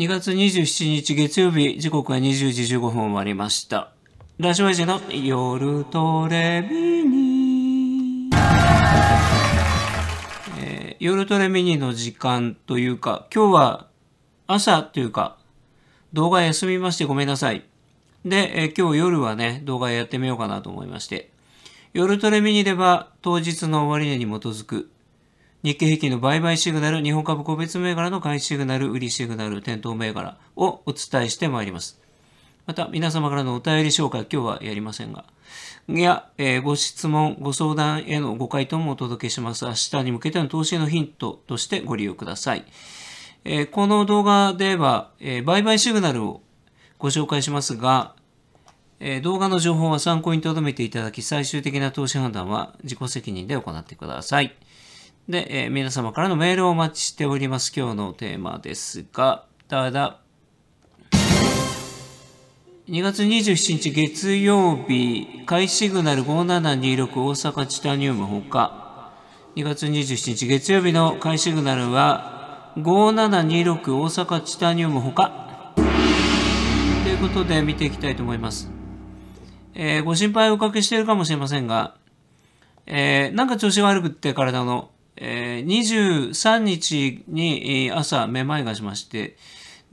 2月27日月曜日、時刻は20時15分を回りました。ラジオエジの夜トレミニ、えー、夜トレミニの時間というか、今日は朝というか、動画休みましてごめんなさい。で、えー、今日夜はね、動画やってみようかなと思いまして。夜トレミニでは当日の終値に基づく日経平均の売買シグナル、日本株個別銘柄の買いシグナル、売りシグナル、店頭銘柄をお伝えしてまいります。また、皆様からのお便り紹介、今日はやりませんが、いや、えー、ご質問、ご相談へのご回答もお届けします。明日に向けての投資のヒントとしてご利用ください。えー、この動画では、えー、売買シグナルをご紹介しますが、え動画の情報は参考に留めていただき、最終的な投資判断は自己責任で行ってください。で、えー、皆様からのメールをお待ちしております。今日のテーマですが、ただ、2月27日月曜日、海シグナル5726大阪チタニウムほか、2月27日月曜日の海シグナルは、5726大阪チタニウムほか、ということで見ていきたいと思います。えー、ご心配おかけしているかもしれませんが、えー、なんか調子悪くって体の、え23日に朝めまいがしまして、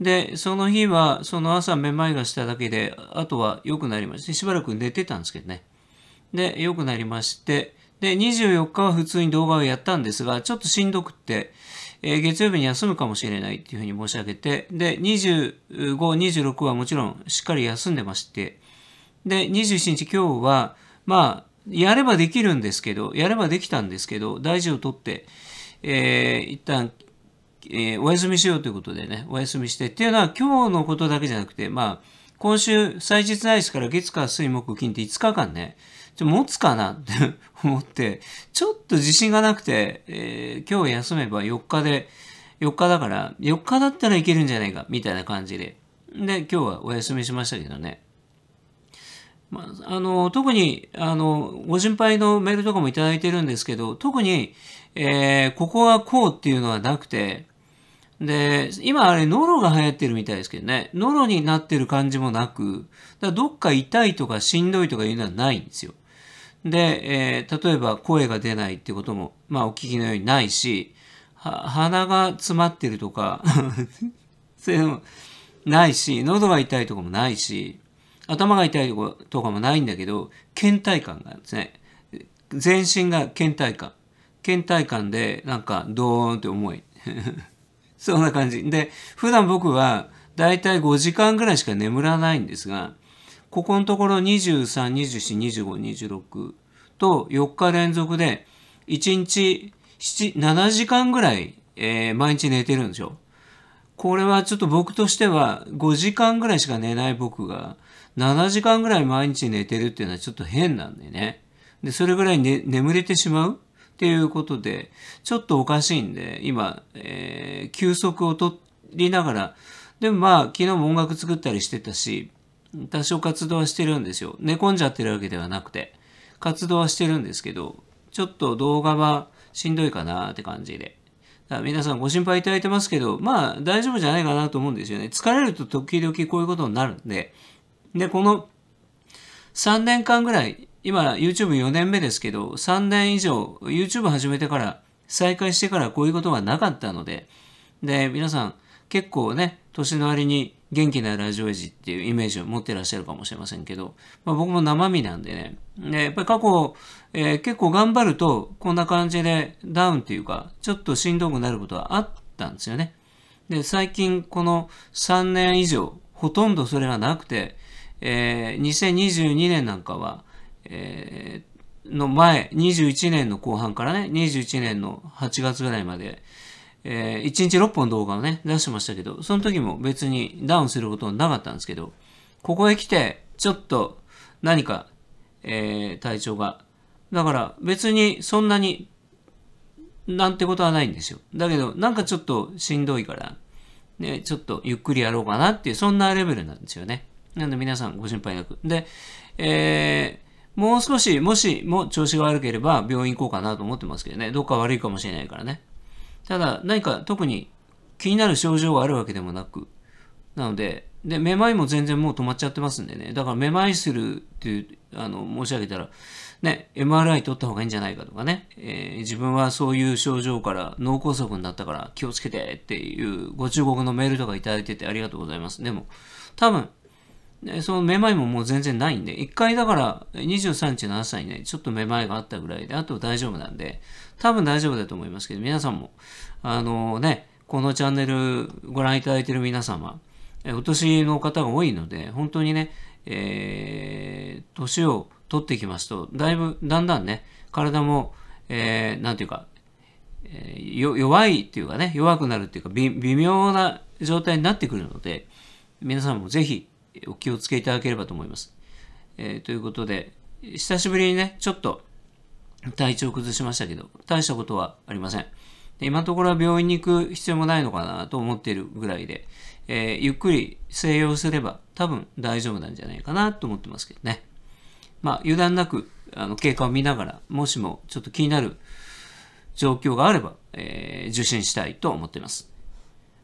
で、その日は、その朝めまいがしただけで、あとは良くなりまして、しばらく寝てたんですけどね。で、良くなりまして、で、24日は普通に動画をやったんですが、ちょっとしんどくって、えー、月曜日に休むかもしれないっていうふうに申し上げて、で、25、26はもちろんしっかり休んでまして、で、27日今日は、まあ、やればできるんですけど、やればできたんですけど、大事をとって、えー、一旦、えー、お休みしようということでね、お休みしてっていうのは今日のことだけじゃなくて、まあ、今週、祭日ないですから月火水木金って5日間ね、ちょ持つかなって思って、ちょっと自信がなくて、えー、今日休めば4日で、4日だから、4日だったらいけるんじゃないか、みたいな感じで。で、今日はお休みしましたけどね。まあ、あの特にあのご心配のメールとかもいただいてるんですけど特に、えー、ここはこうっていうのはなくてで今あれノロが流行ってるみたいですけどねノロになってる感じもなくだどっか痛いとかしんどいとかいうのはないんですよで、えー、例えば声が出ないってことも、まあ、お聞きのようにないし鼻が詰まってるとか そういうのもないし喉が痛いとかもないし頭が痛いとかもないんだけど、倦怠感があるんですね。全身が倦怠感。倦怠感で、なんか、ドーンって重い。そんな感じ。で、普段僕は、だいたい5時間ぐらいしか眠らないんですが、ここのところ23、24、25、26と4日連続で、1日7時間ぐらい、えー、毎日寝てるんでしょ。これはちょっと僕としては5時間ぐらいしか寝ない僕が7時間ぐらい毎日寝てるっていうのはちょっと変なんでね。で、それぐらい、ね、眠れてしまうっていうことで、ちょっとおかしいんで、今、えー、休息をとりながら、でもまあ、昨日も音楽作ったりしてたし、多少活動はしてるんですよ。寝込んじゃってるわけではなくて、活動はしてるんですけど、ちょっと動画はしんどいかなって感じで。だから皆さんご心配いただいてますけど、まあ大丈夫じゃないかなと思うんですよね。疲れると時々こういうことになるんで、で、この3年間ぐらい、今 YouTube4 年目ですけど、3年以上 YouTube 始めてから、再開してからこういうことがなかったので、で、皆さん結構ね、年の割に元気なラジオエジっていうイメージを持ってらっしゃるかもしれませんけど、まあ、僕も生身なんでね、でやっぱり過去、えー、結構頑張るとこんな感じでダウンっていうか、ちょっとしんどくなることはあったんですよね。で、最近この3年以上、ほとんどそれがなくて、えー、2022年なんかは、えー、の前、21年の後半からね、21年の8月ぐらいまで、えー、1日6本動画をね、出してましたけど、その時も別にダウンすることはなかったんですけど、ここへ来て、ちょっと何か、えー、体調が。だから別にそんなに、なんてことはないんですよ。だけど、なんかちょっとしんどいから、ね、ちょっとゆっくりやろうかなっていう、そんなレベルなんですよね。なんで皆さんご心配なく。で、えー、もう少し、もしも調子が悪ければ病院行こうかなと思ってますけどね。どっか悪いかもしれないからね。ただ、何か特に気になる症状があるわけでもなく。なので、で、めまいも全然もう止まっちゃってますんでね。だからめまいするっていう、あの、申し上げたら、ね、MRI 取った方がいいんじゃないかとかね、えー、自分はそういう症状から脳梗塞になったから気をつけてっていうご注告のメールとかいただいててありがとうございます。でも、多分、でそのめまいももう全然ないんで、一回だから23日の朝にね、ちょっとめまいがあったぐらいで、あと大丈夫なんで、多分大丈夫だと思いますけど、皆さんも、あのね、このチャンネルご覧いただいている皆様、お年の方が多いので、本当にね、えー、年を取ってきますと、だいぶ、だんだんね、体も、えー、なんていうか、えー、弱いっていうかね、弱くなるっていうか、微妙な状態になってくるので、皆さんもぜひ、お気をつけいただければと思います。えー、ということで、久しぶりにね、ちょっと体調崩しましたけど、大したことはありません。今のところは病院に行く必要もないのかなと思っているぐらいで、えー、ゆっくり静養すれば多分大丈夫なんじゃないかなと思ってますけどね。まあ、油断なくあの経過を見ながら、もしもちょっと気になる状況があれば、えー、受診したいと思っています。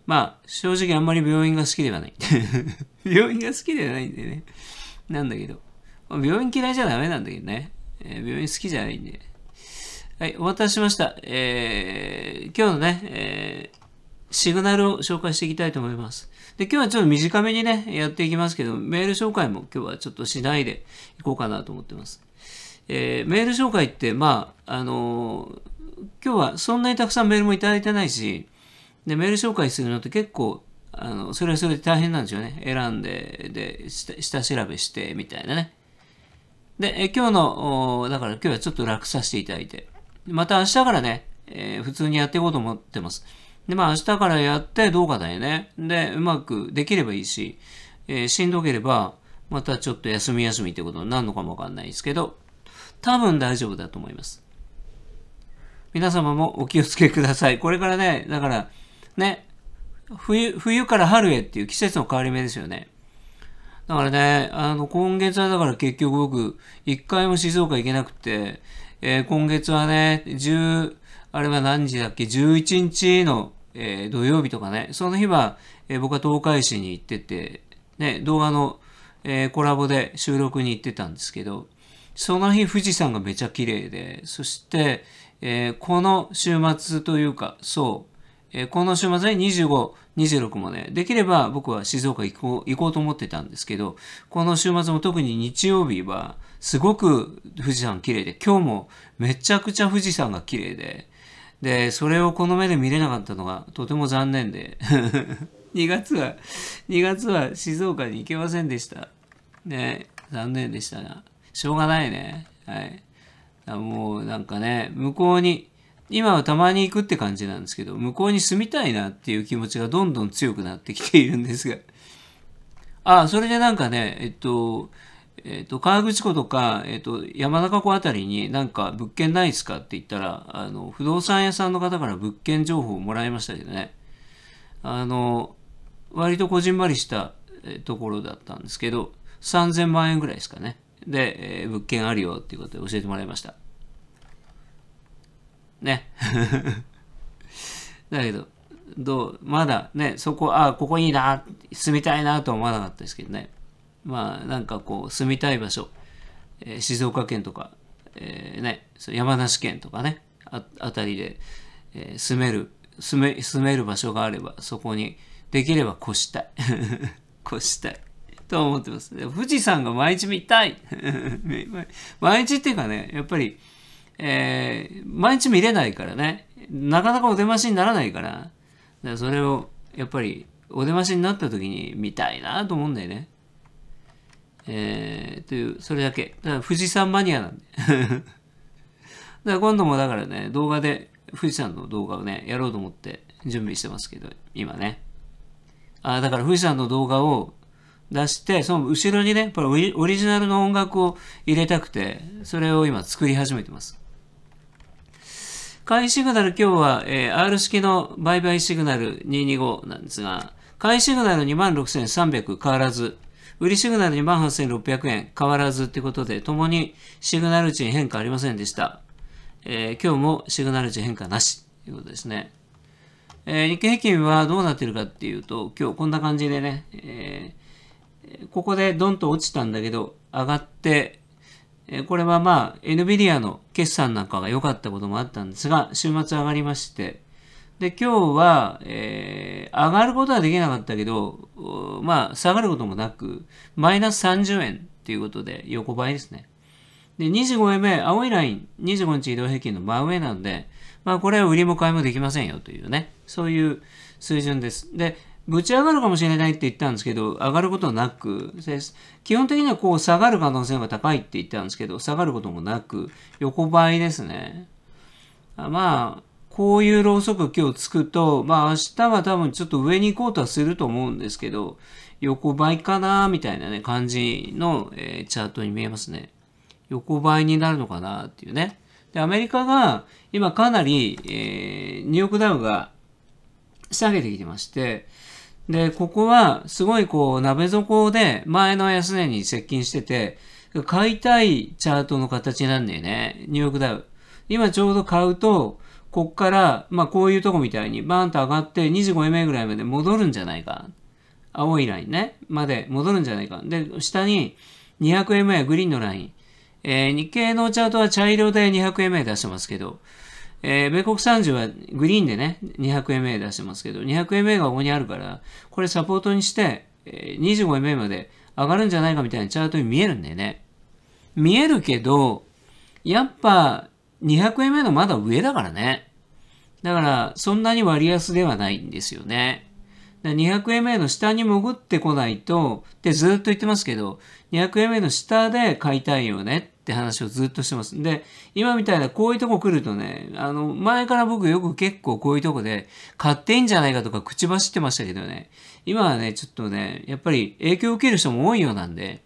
まあ、正直あんまり病院が好きではない。病院が好きではないんでね。なんだけど。まあ、病院嫌いじゃダメなんだけどね。えー、病院好きじゃないんで。はい、お待たせしました。えー、今日のね、えー、シグナルを紹介していきたいと思います。で、今日はちょっと短めにね、やっていきますけど、メール紹介も今日はちょっとしないでいこうかなと思ってます。えー、メール紹介って、まあ、あのー、今日はそんなにたくさんメールもいただいてないし、で、メール紹介するのって結構、あの、それはそれで大変なんですよね。選んで、で、下調べして、みたいなね。で、え今日の、だから今日はちょっと楽させていただいて。また明日からね、えー、普通にやっていこうと思ってます。で、まあ明日からやってどうかだよね。で、うまくできればいいし、えー、しんどければ、またちょっと休み休みってことになるのかもわかんないですけど、多分大丈夫だと思います。皆様もお気をつけください。これからね、だから、ね、冬、冬から春へっていう季節の変わり目ですよね。だからね、あの、今月はだから結局僕、一回も静岡行けなくて、えー、今月はね、10、あれは何時だっけ、11日の、えー、土曜日とかね、その日は、えー、僕は東海市に行ってて、ね、動画の、えコラボで収録に行ってたんですけど、その日富士山がめちゃ綺麗で、そして、えこの週末というか、そう、えこの週末に25、26もね、できれば僕は静岡行こう、行こうと思ってたんですけど、この週末も特に日曜日は、すごく富士山綺麗で、今日もめちゃくちゃ富士山が綺麗で、で、それをこの目で見れなかったのがとても残念で、2 月は、2月は静岡に行けませんでした。ね、残念でしたな。しょうがないね。はい。もうなんかね、向こうに、今はたまに行くって感じなんですけど、向こうに住みたいなっていう気持ちがどんどん強くなってきているんですが。あそれでなんかね、えっと、えっと、河口湖とか、えっと、山中湖あたりになんか物件ないですかって言ったら、あの、不動産屋さんの方から物件情報をもらいましたけどね。あの、割とこじんまりしたところだったんですけど、3000万円ぐらいですかね。で、えー、物件あるよっていうことで教えてもらいました。ね。だけど、どう、まだね、そこ、ああ、ここいいな、住みたいなとは思わなかったですけどね。まあ、なんかこう、住みたい場所、えー、静岡県とか、えー、ね、山梨県とかね、ああたりで、えー、住める住め、住める場所があれば、そこに、できれば越したい。越したい。と思ってます。富士山が毎日見たい 毎日っていうかね、やっぱり、えー、毎日見れないからね、なかなかお出ましにならないから、だからそれを、やっぱり、お出ましになった時に見たいなと思うんだよね。えー、という、それだけ。だから富士山マニアなんで。だから今度もだからね、動画で、富士山の動画をね、やろうと思って準備してますけど、今ね。あだから富士山の動画を出して、その後ろにね、やっぱりオリジナルの音楽を入れたくて、それを今作り始めてます。買いシグナル今日は、えー、R 式の売買シグナル225なんですが、買いシグナル26,300変わらず、売りシグナル28,600円変わらずということで、ともにシグナル値に変化ありませんでした。えー、今日もシグナル値変化なしということですね。えー、日経平均はどうなってるかっていうと、今日こんな感じでね、えー、ここでドンと落ちたんだけど、上がって、えこれはまあ、NVIDIA の決算なんかが良かったこともあったんですが、週末上がりまして、で、今日は、えー、上がることはできなかったけど、まあ、下がることもなく、マイナス30円ということで、横ばいですね。で、25円目、青いライン、25日移動平均の真上なんで、まあ、これは売りも買いもできませんよというね、そういう水準です。で、ぶち上がるかもしれないって言ったんですけど、上がることなく、基本的にはこう下がる可能性が高いって言ったんですけど、下がることもなく、横ばいですね。まあ、こういうろうそく今日つくと、まあ明日は多分ちょっと上に行こうとはすると思うんですけど、横ばいかなみたいなね、感じの、えー、チャートに見えますね。横ばいになるのかなっていうね。で、アメリカが今かなり、えー、ニューヨークダウが下げてきてまして、で、ここはすごいこう、鍋底で前の安値に接近してて、買いたいチャートの形なんだよね。ニューヨークダウ。今ちょうど買うと、こっから、まあこういうとこみたいにバーンと上がって25円ぐらいまで戻るんじゃないか。青いラインね。まで戻るんじゃないか。で、下に 200m a グリーンのライン。えー、日経のチャートは茶色で 200m 出してますけど、えー、米国30はグリーンでね、200MA 出してますけど、200MA がここにあるから、これサポートにして、えー、25MA まで上がるんじゃないかみたいなチャートに見えるんだよね。見えるけど、やっぱ 200MA のまだ上だからね。だから、そんなに割安ではないんですよね。200円目の下に潜ってこないと、ってずっと言ってますけど、200円目の下で買いたいよねって話をずっとしてます。で、今みたいなこういうとこ来るとね、あの、前から僕よく結構こういうとこで買っていいんじゃないかとか口走ってましたけどね、今はね、ちょっとね、やっぱり影響を受ける人も多いようなんで、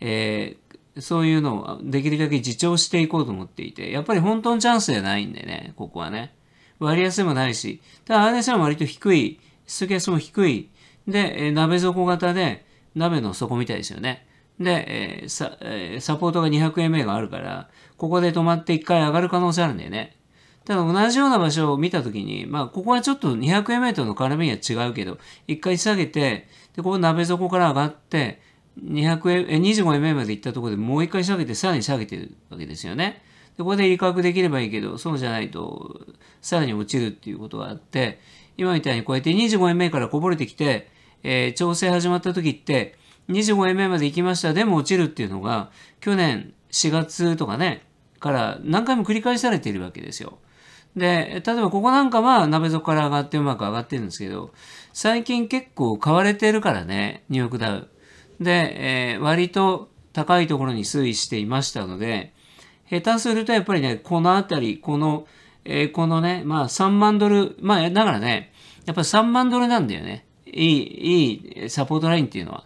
えー、そういうのをできるだけ自重していこうと思っていて、やっぱり本当のチャンスじゃないんでね、ここはね。割安でもないし、ただ r s は割と低いす気がすご低い。で、鍋底型で、鍋の底みたいですよね。で、えサえサポートが 200MA があるから、ここで止まって一回上がる可能性あるんだよね。ただ同じような場所を見たときに、まあ、ここはちょっと 200m の絡みには違うけど、一回下げて、で、ここ鍋底から上がって、25mm まで行ったところでもう一回下げて、さらに下げてるわけですよね。で、ここで威嚇できればいいけど、そうじゃないと、さらに落ちるっていうことがあって、今みたいにこうやって2 5円目からこぼれてきて、えー、調整始まった時って、2 5円 a まで行きました、でも落ちるっていうのが、去年4月とかね、から何回も繰り返されているわけですよ。で、例えばここなんかは鍋底から上がってうまく上がってるんですけど、最近結構買われてるからね、ニューヨークダウ。で、えー、割と高いところに推移していましたので、下手するとやっぱりね、この辺り、このえー、このね、まあ3万ドル、まあだからね、やっぱ3万ドルなんだよね。いい、いいサポートラインっていうのは。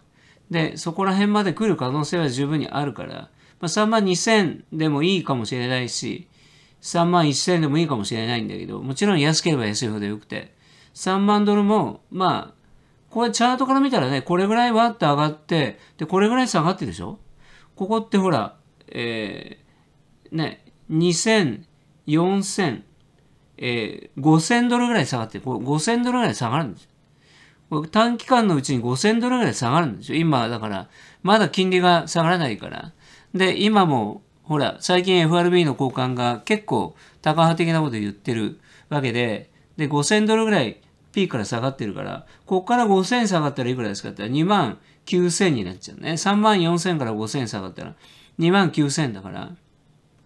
で、そこら辺まで来る可能性は十分にあるから、まあ、3万2000でもいいかもしれないし、3万1000でもいいかもしれないんだけど、もちろん安ければ安いほどよくて、3万ドルも、まあ、これチャートから見たらね、これぐらいわって上がって、で、これぐらい下がってるでしょここってほら、えー、ね、2000、4000、えー、5000ドルぐらい下がって、これ5000ドルぐらい下がるんですよ。短期間のうちに5000ドルぐらい下がるんですよ。今、だから、まだ金利が下がらないから。で、今も、ほら、最近 FRB の交換が結構、高派的なこと言ってるわけで、で、5000ドルぐらいピークから下がってるから、ここから5000下がったらいくらですかって言ったら2万9000になっちゃうね。3万4000から5000下がったら2万9000だから、か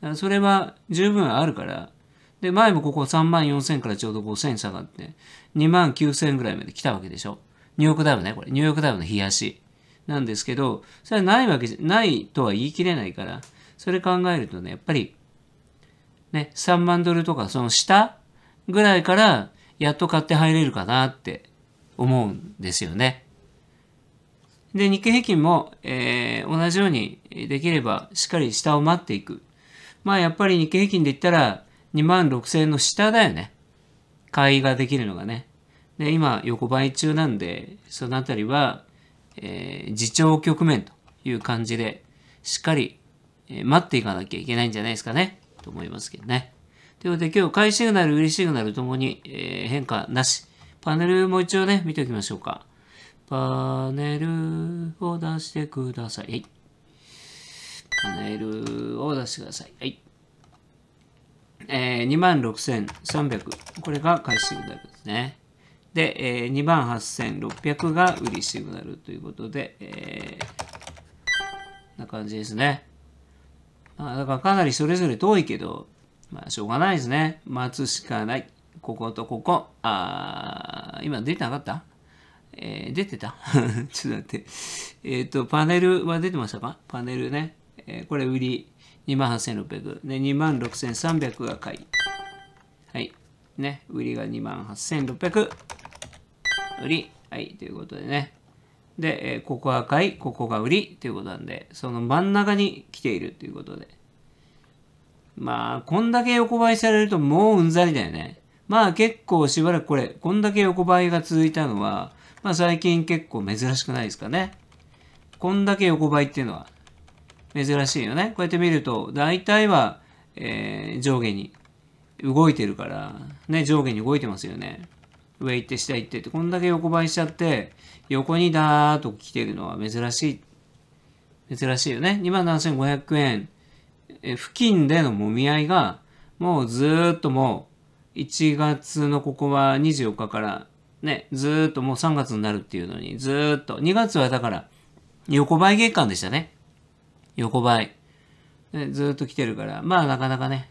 らそれは十分あるから、で、前もここ3万4000からちょうど5000下がって、2万9000ぐらいまで来たわけでしょ。ニューヨークダウね、これ。ニューヨークダウの冷やし。なんですけど、それはないわけじゃ、ないとは言い切れないから、それ考えるとね、やっぱり、ね、3万ドルとかその下ぐらいから、やっと買って入れるかなって思うんですよね。で、日経平均も、えー、同じようにできればしっかり下を待っていく。まあやっぱり日経平均で言ったら、2万6000円の下だよね。買いができるのがね。で、今、横ばい中なんで、そのあたりは、えー、自重局面という感じで、しっかり、えー、待っていかなきゃいけないんじゃないですかね。と思いますけどね。ということで、今日、買いシグナル、売りシグナルともに、えー、変化なし。パネルも一応ね、見ておきましょうか。パネルを出してください。はい、パネルを出してください。はい。えー、2万6300。これが買いシグナルですね。で、えー、2万8600が売りシグナルということで、えー、な感じですね。あだからかなりそれぞれ遠いけど、まあ、しょうがないですね。待つしかない。こことここ。あ今出てなかったえー、出てた ちょっと待って。えっ、ー、と、パネルは出てましたかパネルね。えー、これ売り。2万8600。ね、2万6300が買い。はい。ね、売りが2万8600。売り。はい、ということでね。で、えー、ここが買い、ここが売りということなんで、その真ん中に来ているということで。まあ、こんだけ横ばいされるともううんざりだよね。まあ結構しばらくこれ、こんだけ横ばいが続いたのは、まあ最近結構珍しくないですかね。こんだけ横ばいっていうのは。珍しいよね。こうやって見ると、大体は、えー、上下に動いてるから、ね、上下に動いてますよね。上行って下行ってって、こんだけ横ばいしちゃって、横にダーッと来てるのは珍しい。珍しいよね。27,500円え付近でのもみ合いが、もうずーっともう、1月のここは24日からね、ずーっともう3月になるっていうのに、ずーっと、2月はだから、横ばい月間でしたね。横ばい。ずっと来てるから、まあなかなかね、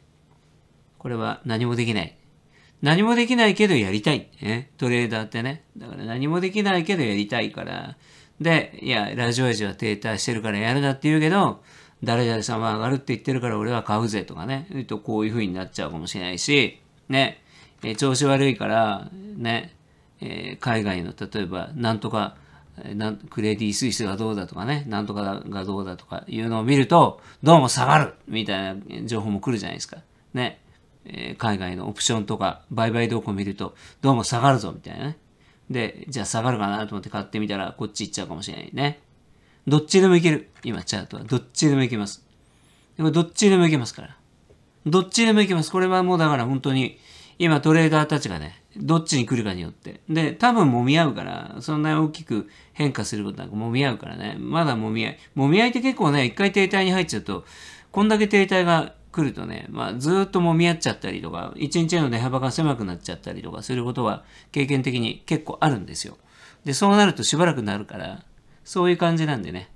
これは何もできない。何もできないけどやりたい。ね、トレーダーってね。だから何もできないけどやりたいから。で、いや、ラジオジは停滞してるからやるなって言うけど、誰々様上がるって言ってるから俺は買うぜとかね、言うとこういう風になっちゃうかもしれないし、ね、え調子悪いから、ね、えー、海外の例えばなんとかなんクレディ・スイスがどうだとかね、なんとかがどうだとかいうのを見ると、どうも下がるみたいな情報も来るじゃないですか。ね。えー、海外のオプションとか売買動向見ると、どうも下がるぞみたいなね。で、じゃあ下がるかなと思って買ってみたら、こっち行っちゃうかもしれないね。どっちでもいける。今、チャートは。どっちでもいけます。でもどっちでもいけますから。どっちでもいけます。これはもうだから本当に、今トレーダーたちがね、どっちに来るかによって。で、多分揉み合うから、そんなに大きく変化することなく揉み合うからね、まだ揉み合い。揉み合いって結構ね、一回停滞に入っちゃうと、こんだけ停滞が来るとね、まあ、ずっと揉み合っちゃったりとか、一日の値幅が狭くなっちゃったりとかすることは経験的に結構あるんですよ。で、そうなるとしばらくなるから、そういう感じなんでね。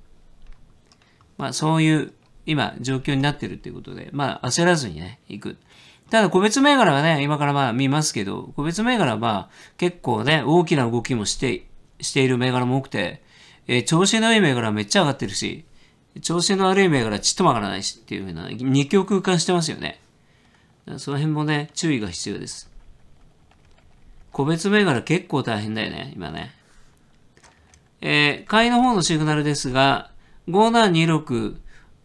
まあ、そういう今状況になってるっていうことで、まあ、焦らずにね、行く。ただ個別銘柄はね、今からまあ見ますけど、個別銘柄は結構ね、大きな動きもして、している銘柄も多くて、えー、調子のいい銘柄めっちゃ上がってるし、調子の悪い銘柄ちっとも上がらないしっていうふうな、二極空間してますよね。その辺もね、注意が必要です。個別銘柄結構大変だよね、今ね。えー、買いの方のシグナルですが、5726、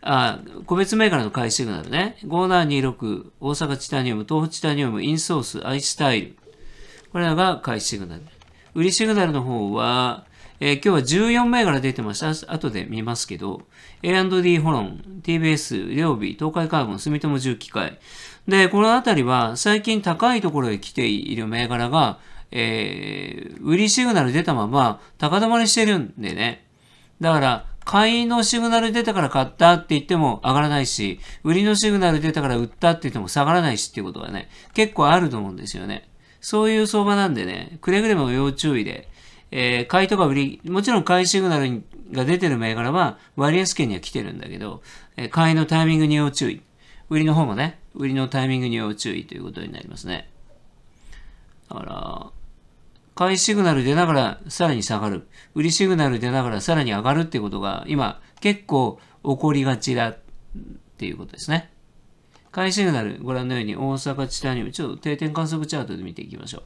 あ個別銘柄の買いシグナルね。5726、大阪チタニウム、東北チタニウム、インソース、アイスタイル。これらが買いシグナル。売りシグナルの方は、えー、今日は14銘柄出てました。後で見ますけど、A&D ホロン、TBS、オビ、東海カーボン、住友重機械。で、このあたりは最近高いところへ来ている銘柄が、えー、売りシグナル出たまま高止まりしてるんでね。だから、買いのシグナル出たから買ったって言っても上がらないし、売りのシグナル出たから売ったって言っても下がらないしっていうことはね、結構あると思うんですよね。そういう相場なんでね、くれぐれも要注意で、えー、買いとか売り、もちろん買いシグナルが出てる銘柄は割安券には来てるんだけど、えー、買いのタイミングに要注意。売りの方もね、売りのタイミングに要注意ということになりますね。だから、買いシグナル出ながらさらに下がる。売りシグナル出ながらさらに上がるってことが今結構起こりがちだっていうことですね。買いシグナル、ご覧のように大阪地帯に、ちょっと定点観測チャートで見ていきましょう。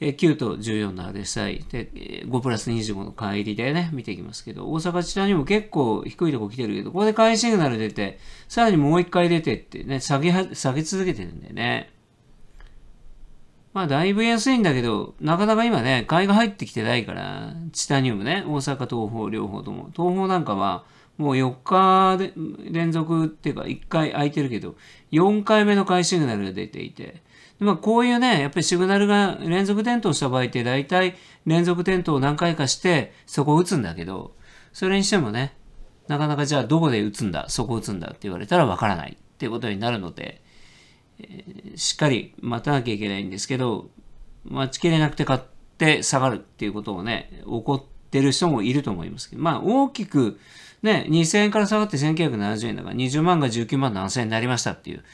え9と14のアレサイ、で5プラス25の帰りでね、見ていきますけど、大阪地帯にも結構低いとこ来てるけど、ここで買いシグナル出て、さらにもう一回出てってね、下げ、下げ続けてるんだよね。まあ、だいぶ安いんだけど、なかなか今ね、買いが入ってきてないから、チタニウムね、大阪、東方、両方とも。東方なんかは、もう4日連続っていうか、1回空いてるけど、4回目の買いシグナルが出ていて、まあ、こういうね、やっぱりシグナルが連続点灯した場合って、大体連続点灯を何回かして、そこを打つんだけど、それにしてもね、なかなかじゃあどこで打つんだ、そこを打つんだって言われたらわからないっていうことになるので、しっかり待たなきゃいけないんですけど、待ちきれなくて買って下がるっていうことをね、起こってる人もいると思いますけど、まあ大きくね、2000円から下がって1970円だから20万が19万7000円になりましたっていう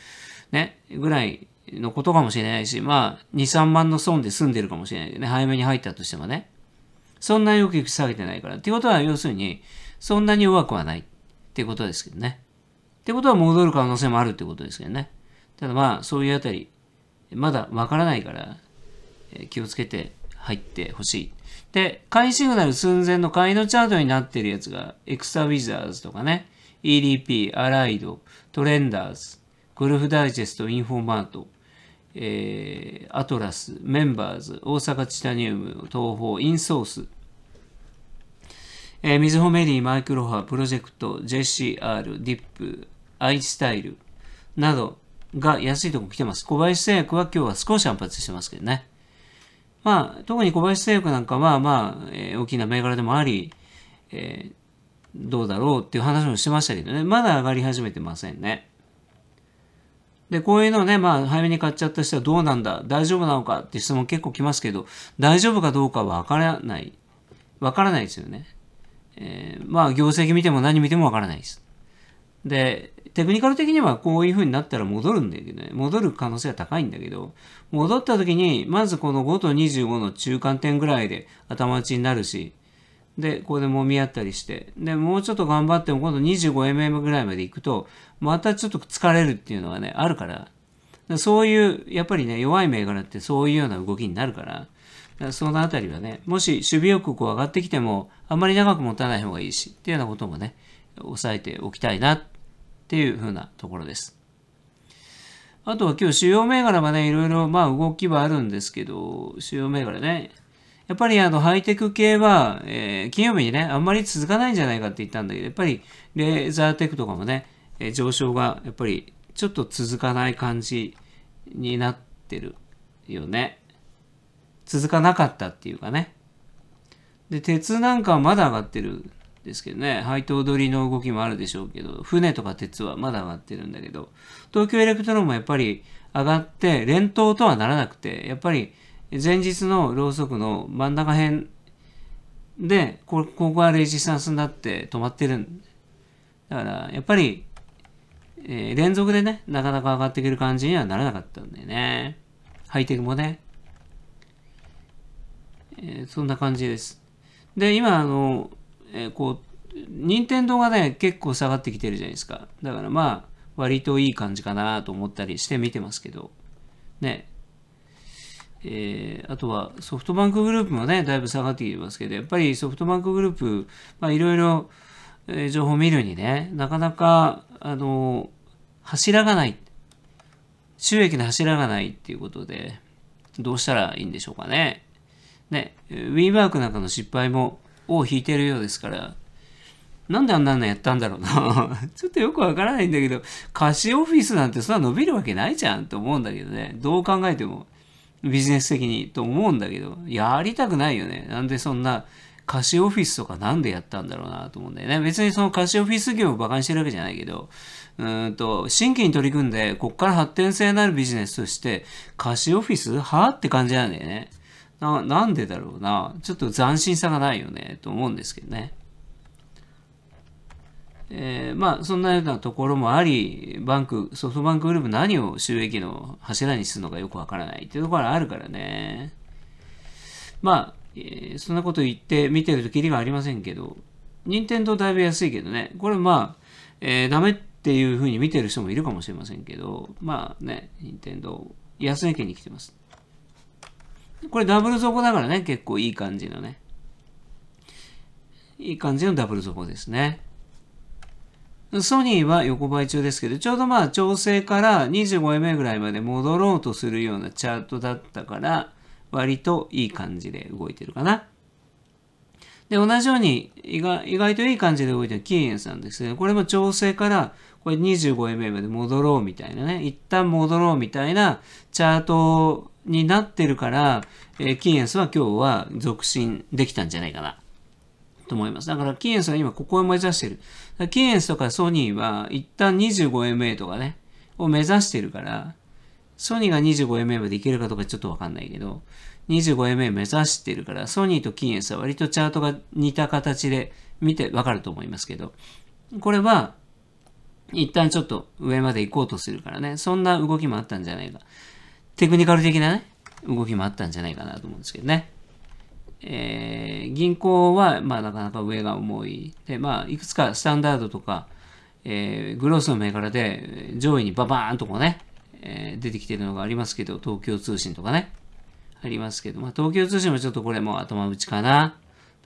ね、ぐらいのことかもしれないし、まあ2、3万の損で済んでるかもしれないけどね、早めに入ったとしてもね。そんなに大きく下げてないから。っていうことは要するに、そんなに弱くはないっていうことですけどね。ってことは戻る可能性もあるってことですけどね。ただまあ、そういうあたり、まだわからないから、気をつけて入ってほしい。で、買いシグナル寸前の買いのチャートになってるやつが、エクサウィザーズとかね、EDP、アライド、トレンダーズ、ゴルフダイジェスト、インフォーマート、えー、アトラス、メンバーズ、大阪チタニウム、東宝、インソース、えー、みずほメリー、マイクロハ、プロジェクト、JCR、ディップ、アイスタイルなど、が安いとこ来てます。小林製薬は今日は少し反発してますけどね。まあ、特に小林製薬なんかは、まあ、えー、大きな銘柄でもあり、えー、どうだろうっていう話もしてましたけどね、まだ上がり始めてませんね。で、こういうのね、まあ、早めに買っちゃった人はどうなんだ大丈夫なのかって質問結構来ますけど、大丈夫かどうかはわからない。わからないですよね。えー、まあ、業績見ても何見てもわからないです。で、テクニカル的にはこういう風になったら戻るんだけどね、戻る可能性は高いんだけど、戻った時に、まずこの5と25の中間点ぐらいで頭打ちになるし、で、ここで揉み合ったりして、で、もうちょっと頑張っても今度 25mm ぐらいまで行くと、またちょっと疲れるっていうのがね、あるから、からそういう、やっぱりね、弱い銘柄ってそういうような動きになるから、からそのあたりはね、もし守備くこう上がってきても、あんまり長く持たない方がいいし、っていうようなこともね、抑えておきたいなっていうふうなところです。あとは今日主要銘柄はね、いろいろまあ動きはあるんですけど、主要銘柄ね、やっぱりあのハイテク系は、えー、金曜日にね、あんまり続かないんじゃないかって言ったんだけど、やっぱりレーザーテクとかもね、えー、上昇がやっぱりちょっと続かない感じになってるよね。続かなかったっていうかね。で、鉄なんかはまだ上がってるですけどね、配当取りの動きもあるでしょうけど、船とか鉄はまだ上がってるんだけど、東京エレクトロンもやっぱり上がって、連投とはならなくて、やっぱり前日のろうそくの真ん中辺で、ここがレジスタンスになって止まってるんだから、やっぱり、えー、連続でね、なかなか上がってくる感じにはならなかったんだよね。ハイテクもね。えー、そんな感じです。で、今、あの、えー、こう、任天堂がね、結構下がってきてるじゃないですか。だからまあ、割といい感じかなと思ったりして見てますけど、ね。えー、あとはソフトバンクグループもね、だいぶ下がってきてますけど、やっぱりソフトバンクグループ、まあいろいろ、えー、情報を見るにね、なかなか、あの、柱がない。収益の柱がないっていうことで、どうしたらいいんでしょうかね。ね、ウィーワークなんかの失敗も、を弾いてるようですから、なんであんなのやったんだろうな ちょっとよくわからないんだけど、貸しオフィスなんてそんな伸びるわけないじゃんと思うんだけどね。どう考えても。ビジネス的にと思うんだけど、やりたくないよね。なんでそんな貸しオフィスとかなんでやったんだろうなと思うんだよね。別にその貸しオフィス業を馬鹿にしてるわけじゃないけど、うんと、新規に取り組んで、こっから発展性のあるビジネスとして、貸しオフィスはって感じなんだよね。な、なんでだろうな。ちょっと斬新さがないよね、と思うんですけどね。えー、まあ、そんなようなところもあり、バンク、ソフトバンクグループ何を収益の柱にするのかよくわからないっていうところがあるからね。まあ、えー、そんなこと言って見てるときりがありませんけど、任天堂だいぶ安いけどね、これまあ、えー、ダメっていうふうに見てる人もいるかもしれませんけど、まあね、任天堂安値家に来てます。これダブル底だからね、結構いい感じのね。いい感じのダブル底ですね。ソニーは横ばい中ですけど、ちょうどまあ調整から 25MA ぐらいまで戻ろうとするようなチャートだったから、割といい感じで動いてるかな。で、同じように意外意外といい感じで動いてるキーエンさんですね。これも調整からこれ 25MA まで戻ろうみたいなね、一旦戻ろうみたいなチャートになってるから、えー、キーエンスは今日は続進できたんじゃないかなと思います。だからキーエンスは今ここを目指してる。キーエンスとかソニーは一旦 25MA とかね、を目指してるから、ソニーが 25MA までいけるかとかちょっとわかんないけど、25MA 目指してるから、ソニーとキーエンスは割とチャートが似た形で見てわかると思いますけど、これは一旦ちょっと上まで行こうとするからね、そんな動きもあったんじゃないか。テクニカル的なね、動きもあったんじゃないかなと思うんですけどね。えー、銀行は、まあ、なかなか上が重い。で、まあ、いくつかスタンダードとか、えー、グロースの銘柄で上位にババーンとこうね、えー、出てきてるのがありますけど、東京通信とかね、ありますけど、まあ、東京通信もちょっとこれも頭打ちかな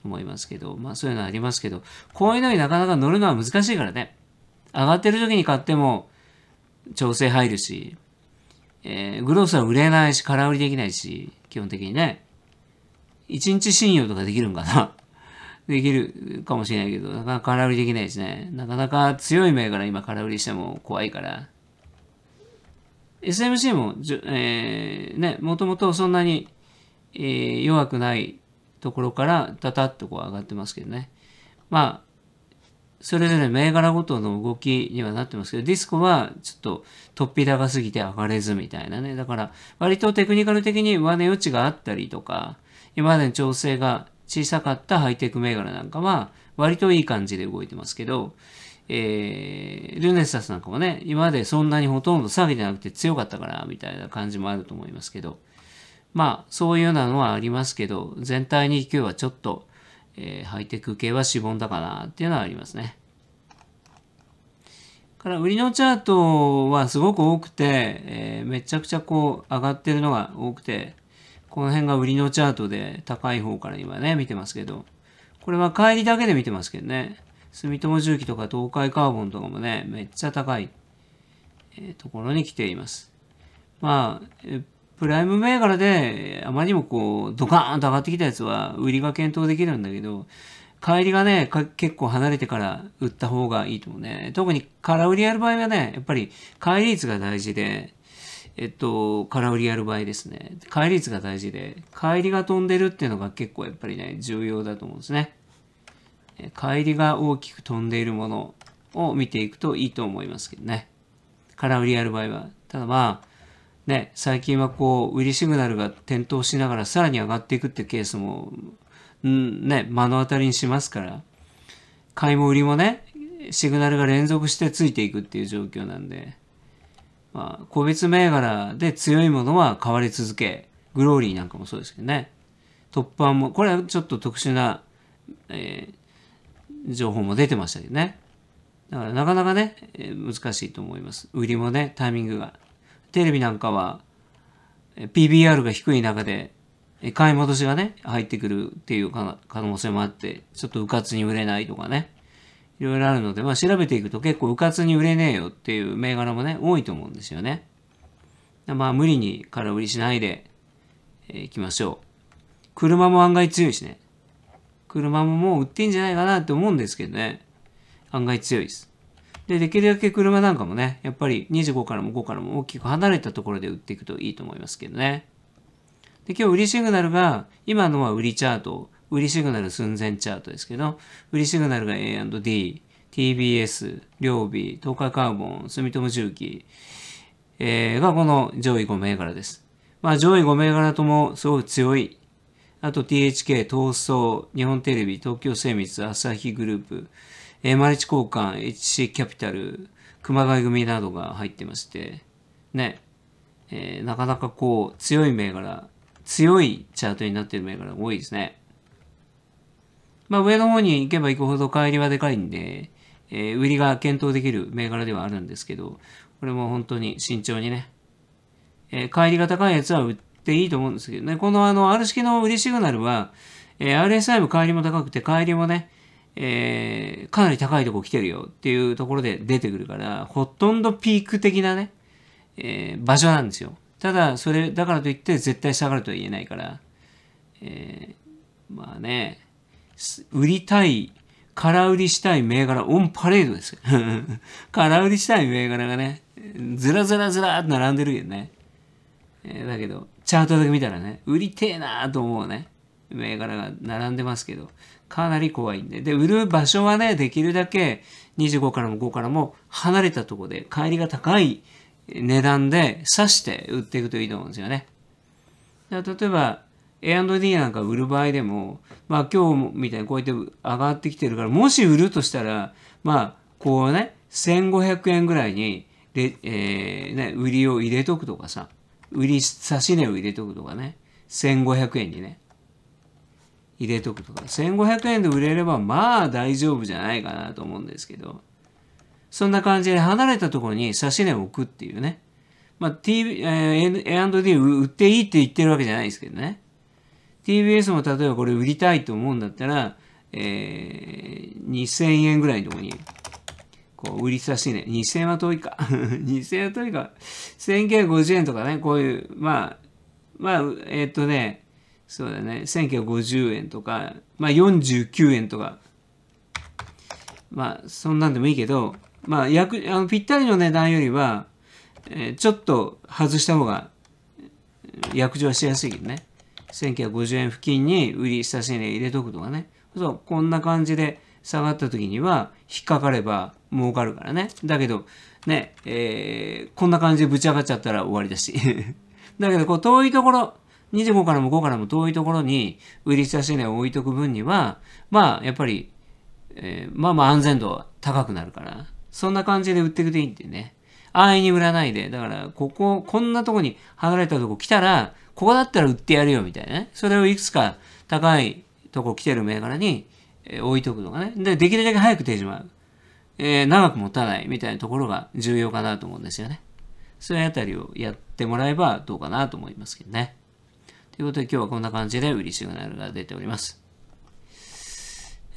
と思いますけど、まあ、そういうのありますけど、こういうのになかなか乗るのは難しいからね。上がってる時に買っても調整入るし、えー、グロースは売れないし、空売りできないし、基本的にね。一日信用とかできるんかな できるかもしれないけど、なかなか空売りできないしね。なかなか強い銘柄今空売りしても怖いから。SMC もじゅ、えー、ね、もともとそんなに、えー、弱くないところから、たたっとこう上がってますけどね。まあ、それぞれ銘柄ごとの動きにはなってますけど、ディスコはちょっと突飛高すぎて上がれずみたいなね。だから割とテクニカル的に上値余地があったりとか、今までの調整が小さかったハイテク銘柄なんかは割といい感じで動いてますけど、えー、ルネサスなんかもね、今までそんなにほとんど下げてなくて強かったからみたいな感じもあると思いますけど、まあそういうようなのはありますけど、全体に勢いはちょっとえー、ハイテク系はしぼんだかなっていうのはありますね。から売りのチャートはすごく多くて、えー、めちゃくちゃこう上がってるのが多くて、この辺が売りのチャートで高い方から今ね、見てますけど、これは帰りだけで見てますけどね、住友重機とか東海カーボンとかもね、めっちゃ高い、えー、ところに来ています。まあ、プライム銘柄で、あまりにもこう、ドカーンと上がってきたやつは、売りが検討できるんだけど、帰りがね、結構離れてから売った方がいいと思うね。特に空売りやる場合はね、やっぱり帰り率が大事で、えっと、空売りやる場合ですね。帰り率が大事で、帰りが飛んでるっていうのが結構やっぱりね、重要だと思うんですね。帰りが大きく飛んでいるものを見ていくといいと思いますけどね。空売りやる場合は。ただまあ、ね、最近はこう、売りシグナルが点灯しながらさらに上がっていくっていうケースも、んね、目の当たりにしますから、買いも売りもね、シグナルが連続してついていくっていう状況なんで、まあ、個別銘柄で強いものは買われ続け、グローリーなんかもそうですけどね、トップアンも、これはちょっと特殊な、えー、情報も出てましたけどね。だからなかなかね、難しいと思います。売りもね、タイミングが。テレビなんかは PBR が低い中で買い戻しがね入ってくるっていう可能性もあってちょっとうかつに売れないとかねいろいろあるので、まあ、調べていくと結構うかつに売れねえよっていう銘柄もね多いと思うんですよねまあ無理に空売りしないでい、えきましょう車も案外強いしね車ももう売ってんじゃないかなって思うんですけどね案外強いですで、できるだけ車なんかもね、やっぱり25からも5からも大きく離れたところで売っていくといいと思いますけどね。で、今日売りシグナルが、今のは売りチャート、売りシグナル寸前チャートですけど、売りシグナルが A&D、TBS、両備、東海カーボン、住友重機、えー、がこの上位5銘柄です。まあ上位5銘柄ともすごい強い。あと THK、東総、日本テレビ、東京精密、朝日グループ、えー、マルチ交換、HC キャピタル、熊谷組などが入ってまして、ね、えー、なかなかこう、強い銘柄、強いチャートになっている銘柄が多いですね。まあ、上の方に行けば行くほど帰りはでかいんで、えー、売りが検討できる銘柄ではあるんですけど、これも本当に慎重にね、えー、帰りが高いやつは売っていいと思うんですけどね、このあの、R 式の売りシグナルは、えー、RSI も帰りも高くて、帰りもね、えー、かなり高いとこ来てるよっていうところで出てくるから、ほとんどピーク的なね、えー、場所なんですよ。ただ、それだからといって絶対下がるとは言えないから、えー、まあね、売りたい、空売りしたい銘柄、オンパレードです 空売りしたい銘柄がね、ずらずらずらっと並んでるよね。えー、だけど、チャートだけ見たらね、売りてえなーと思うね、銘柄が並んでますけど、かなり怖いんで。で、売る場所はね、できるだけ25からも5からも離れたとこで、帰りが高い値段で刺して売っていくといいと思うんですよね。例えば、A&D なんか売る場合でも、まあ今日みたいにこうやって上がってきてるから、もし売るとしたら、まあ、こうね、1500円ぐらいに、で、えー、ね、売りを入れとくとかさ、売り差し値を入れとくとかね、1500円にね。入れとくとか、1500円で売れればまあ大丈夫じゃないかなと思うんですけど、そんな感じで離れたところに差し値を置くっていうね。まあ、TV、A&D 売っていいって言ってるわけじゃないですけどね。TBS も例えばこれ売りたいと思うんだったら、えー、2000円ぐらいのとこに、こう、売り差し値。2000円は遠いか。2000 円は遠いか。1950円とかね、こういう、まあ、まあ、えー、っとね、そうだね、1950円とか、まあ49円とか、まあそんなんでもいいけど、まあ役あのぴったりの値段よりは、えー、ちょっと外した方が、約定はしやすいけどね。1950円付近に売り差し値入れとくとかね。そう、こんな感じで下がった時には引っかかれば儲かるからね。だけど、ね、えー、こんな感じでぶち上がっちゃったら終わりだし。だけど、こう遠いところ、25からも5からも遠いところに売り差し値を置いとく分には、まあ、やっぱり、えー、まあまあ安全度は高くなるから、そんな感じで売っていくといいんでね。安易に売らないで。だから、ここ、こんなとこに離れたとこ来たら、ここだったら売ってやるよみたいなね。それをいくつか高いとこ来てる銘柄に、えー、置いとくとかね。で、できるだけ早く手締まる。えー、長く持たないみたいなところが重要かなと思うんですよね。そういうあたりをやってもらえばどうかなと思いますけどね。ということで今日はこんな感じで売りシグナルが出ております。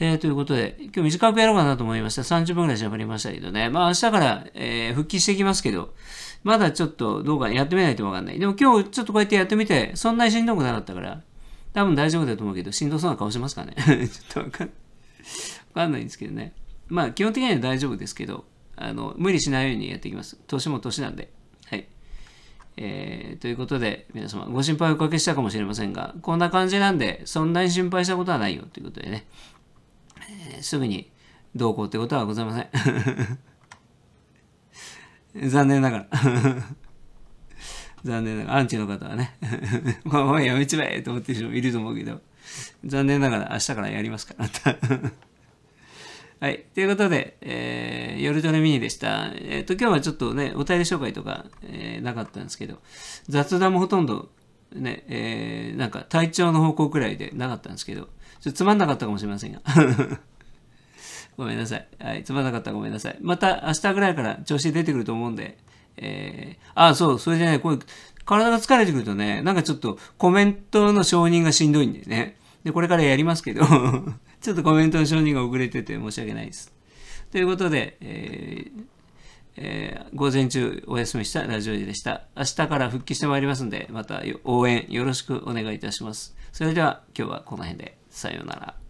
えー、ということで、今日短くやろうかなと思いました。30分くらい喋りましたけどね。まあ明日から、えー、復帰していきますけど、まだちょっとどうかやってみないとわかんない。でも今日ちょっとこうやってやってみて、そんなにしんどくなかったから、多分大丈夫だと思うけど、しんどそうな顔しますかね。ちょっとわかんない。わかんないんですけどね。まあ基本的には大丈夫ですけど、あの、無理しないようにやっていきます。年も年なんで。えー、ということで、皆様、ご心配おかけしたかもしれませんが、こんな感じなんで、そんなに心配したことはないよということでね、えー、すぐにどうこうってことはございません。残念ながら 残念ながら、アンチの方はね、も うやめちまえと思ってる人もいると思うけど、残念ながら明日からやりますから。はい。ということで、えー、夜トレミニでした。えっ、ー、と、今日はちょっとね、お便り紹介とか、えー、なかったんですけど、雑談もほとんど、ね、えー、なんか体調の方向くらいでなかったんですけど、ちょっとつまんなかったかもしれませんが。ごめんなさい。はい。つまんなかったらごめんなさい。また明日ぐらいから調子出てくると思うんで、えー、あ、そう、それでね、こういう、体が疲れてくるとね、なんかちょっとコメントの承認がしんどいんでね。で、これからやりますけどちょっとコメントの承認が遅れてて申し訳ないです。ということで、えーえー、午前中お休みしたラジオジでした。明日から復帰してまいりますんで、また応援よろしくお願いいたします。それでは今日はこの辺で。さようなら。